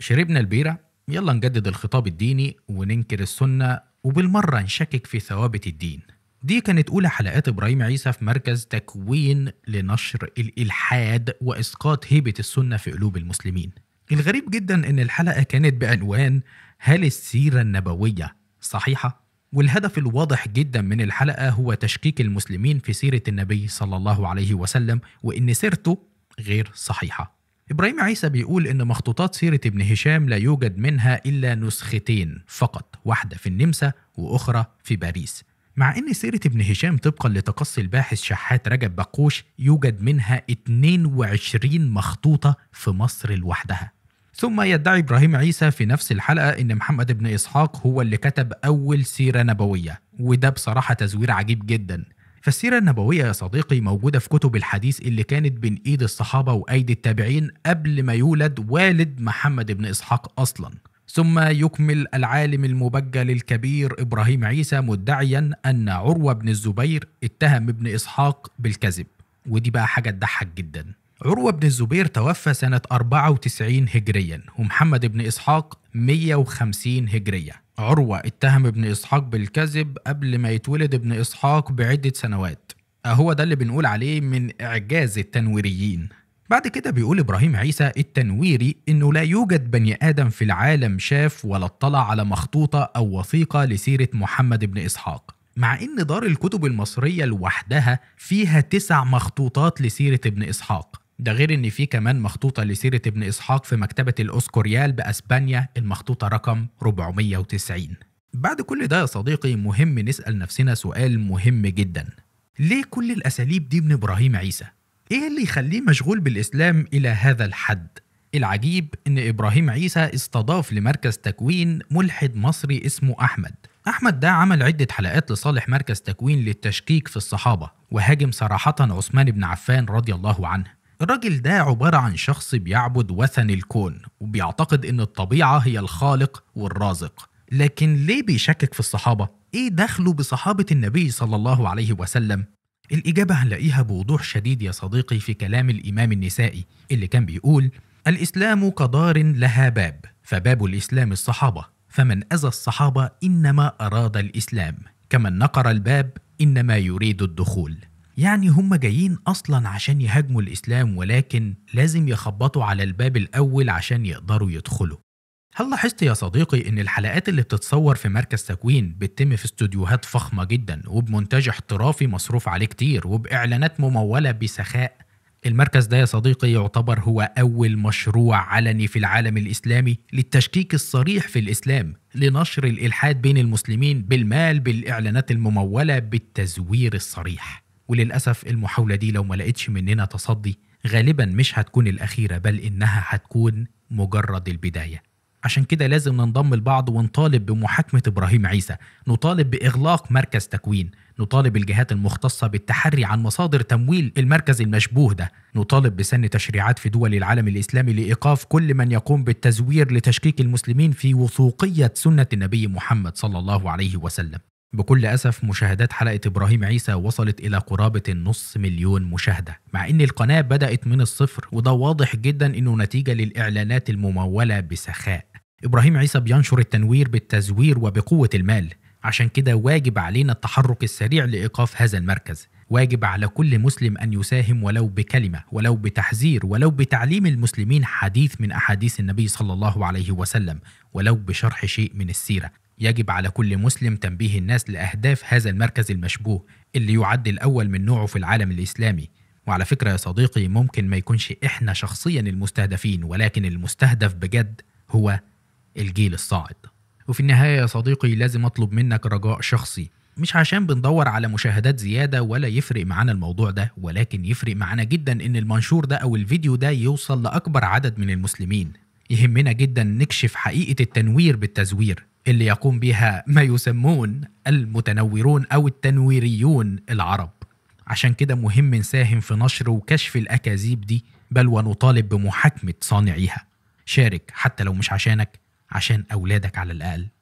شربنا البيرة يلا نجدد الخطاب الديني وننكر السنة وبالمرة نشكك في ثوابت الدين دي كانت أولى حلقات إبراهيم عيسى في مركز تكوين لنشر الإلحاد وإسقاط هيبة السنة في قلوب المسلمين الغريب جدا إن الحلقة كانت بعنوان هل السيرة النبوية صحيحة؟ والهدف الواضح جدا من الحلقة هو تشكيك المسلمين في سيرة النبي صلى الله عليه وسلم وإن سيرته غير صحيحة إبراهيم عيسى بيقول إن مخطوطات سيرة ابن هشام لا يوجد منها إلا نسختين فقط واحدة في النمسا وأخرى في باريس مع أن سيرة ابن هشام طبقا لتقصي الباحث شحات رجب بقوش يوجد منها 22 مخطوطة في مصر لوحدها ثم يدعي إبراهيم عيسى في نفس الحلقة إن محمد بن إسحاق هو اللي كتب أول سيرة نبوية وده بصراحة تزوير عجيب جدا فالسيرة النبوية يا صديقي موجودة في كتب الحديث اللي كانت بين إيد الصحابة وأيدي التابعين قبل ما يولد والد محمد بن إسحاق أصلاً ثم يكمل العالم المبجل الكبير ابراهيم عيسى مدعيا ان عروه بن الزبير اتهم ابن اسحاق بالكذب ودي بقى حاجه تضحك جدا عروه بن الزبير توفى سنه 94 هجريا ومحمد بن اسحاق 150 هجريه عروة اتهم ابن إسحاق بالكذب قبل ما يتولد ابن إسحاق بعدة سنوات هو ده اللي بنقول عليه من إعجاز التنويريين بعد كده بيقول إبراهيم عيسى التنويري إنه لا يوجد بني آدم في العالم شاف ولا اطلع على مخطوطة أو وثيقة لسيرة محمد بن إسحاق مع إن دار الكتب المصرية لوحدها فيها تسع مخطوطات لسيرة ابن إسحاق ده غير ان في كمان مخطوطه لسيره ابن اسحاق في مكتبه الاسكوريال باسبانيا المخطوطه رقم 490 بعد كل ده يا صديقي مهم نسال نفسنا سؤال مهم جدا ليه كل الاساليب دي من ابراهيم عيسى ايه اللي يخليه مشغول بالاسلام الى هذا الحد العجيب ان ابراهيم عيسى استضاف لمركز تكوين ملحد مصري اسمه احمد احمد ده عمل عده حلقات لصالح مركز تكوين للتشكيك في الصحابه وهاجم صراحه عثمان بن عفان رضي الله عنه الراجل ده عبارة عن شخص بيعبد وثن الكون وبيعتقد إن الطبيعة هي الخالق والرازق لكن ليه بيشكك في الصحابة؟ إيه دخله بصحابة النبي صلى الله عليه وسلم؟ الإجابة هنلاقيها بوضوح شديد يا صديقي في كلام الإمام النسائي اللي كان بيقول الإسلام كدار لها باب فباب الإسلام الصحابة فمن أذى الصحابة إنما أراد الإسلام كمن نقر الباب إنما يريد الدخول يعني هم جايين أصلا عشان يهاجموا الإسلام ولكن لازم يخبطوا على الباب الأول عشان يقدروا يدخلوا هل لاحظت يا صديقي إن الحلقات اللي بتتصور في مركز تكوين بتتم في استوديوهات فخمة جدا وبمونتاج احترافي مصروف عليه كتير وبإعلانات ممولة بسخاء المركز ده يا صديقي يعتبر هو أول مشروع علني في العالم الإسلامي للتشكيك الصريح في الإسلام لنشر الإلحاد بين المسلمين بالمال بالإعلانات الممولة بالتزوير الصريح وللأسف المحاولة دي لو ما لقيتش مننا تصدي غالبا مش هتكون الأخيرة بل إنها هتكون مجرد البداية عشان كده لازم ننضم لبعض ونطالب بمحاكمة إبراهيم عيسى نطالب بإغلاق مركز تكوين نطالب الجهات المختصة بالتحري عن مصادر تمويل المركز المشبوه ده نطالب بسن تشريعات في دول العالم الإسلامي لإيقاف كل من يقوم بالتزوير لتشكيك المسلمين في وثوقية سنة النبي محمد صلى الله عليه وسلم بكل أسف مشاهدات حلقة إبراهيم عيسى وصلت إلى قرابة النص مليون مشاهدة مع إن القناة بدأت من الصفر وده واضح جدا إنه نتيجة للإعلانات الممولة بسخاء إبراهيم عيسى بينشر التنوير بالتزوير وبقوة المال عشان كده واجب علينا التحرك السريع لإيقاف هذا المركز واجب على كل مسلم أن يساهم ولو بكلمة ولو بتحذير ولو بتعليم المسلمين حديث من أحاديث النبي صلى الله عليه وسلم ولو بشرح شيء من السيرة يجب على كل مسلم تنبيه الناس لأهداف هذا المركز المشبوه اللي يعد الأول من نوعه في العالم الإسلامي وعلى فكرة يا صديقي ممكن ما يكونش إحنا شخصيا المستهدفين ولكن المستهدف بجد هو الجيل الصاعد وفي النهاية يا صديقي لازم أطلب منك رجاء شخصي مش عشان بندور على مشاهدات زيادة ولا يفرق معانا الموضوع ده ولكن يفرق معانا جدا إن المنشور ده أو الفيديو ده يوصل لأكبر عدد من المسلمين يهمنا جدا نكشف حقيقة التنوير بالتزوير اللي يقوم بها ما يسمون المتنورون أو التنويريون العرب عشان كده مهم نساهم في نشر وكشف الأكاذيب دي بل ونطالب بمحاكمة صانعيها شارك حتى لو مش عشانك عشان أولادك على الأقل